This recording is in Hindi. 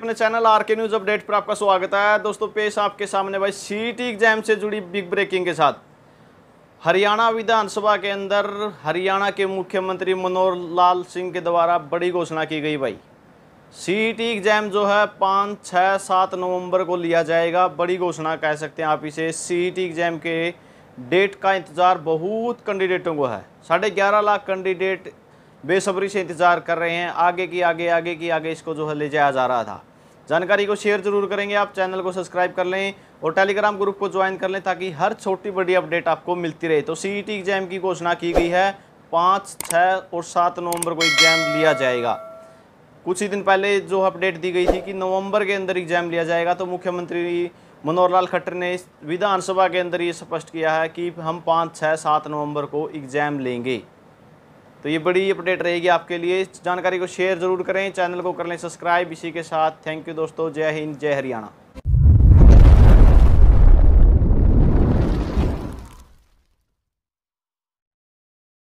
अपने channel R K news update पर आपका स्वागत है दोस्तों पेश आपके सामने भाई सीटी एग्जाम से जुड़ी बिग ब्रेकिंग के साथ हरियाणा विधानसभा के अंदर हरियाणा के मुख्यमंत्री मनोहर लाल सिंह के द्वारा बड़ी घोषणा की गई भाई सीटी एग्जाम जो है पाँच छः सात नवंबर को लिया जाएगा बड़ी घोषणा कह सकते हैं आप इसे सीटी एग्जाम के डेट का इंतज़ार बहुत कैंडिडेटों को है साढ़े ग्यारह लाख कैंडिडेट बेसब्री से इंतज़ार कर रहे हैं आगे की आगे आगे की आगे इसको जो है ले जाया जा रहा था जानकारी को शेयर जरूर करेंगे आप चैनल को सब्सक्राइब कर लें और टेलीग्राम ग्रुप को ज्वाइन कर लें ताकि हर छोटी बड़ी अपडेट आपको मिलती रहे तो सी एग्जाम e की घोषणा की गई है पाँच छः और सात नवंबर को एग्जाम लिया जाएगा कुछ ही दिन पहले जो अपडेट दी गई थी कि नवंबर के अंदर एग्जाम लिया जाएगा तो मुख्यमंत्री मनोहर लाल खट्टर ने विधानसभा के अंदर ये स्पष्ट किया है कि हम पाँच छः सात नवंबर को एग्ज़ाम लेंगे तो ये बड़ी अपडेट रहेगी आपके लिए इस जानकारी को शेयर जरूर करें चैनल को कर लें सब्सक्राइब इसी के साथ थैंक यू दोस्तों जय हिंद जय हरियाणा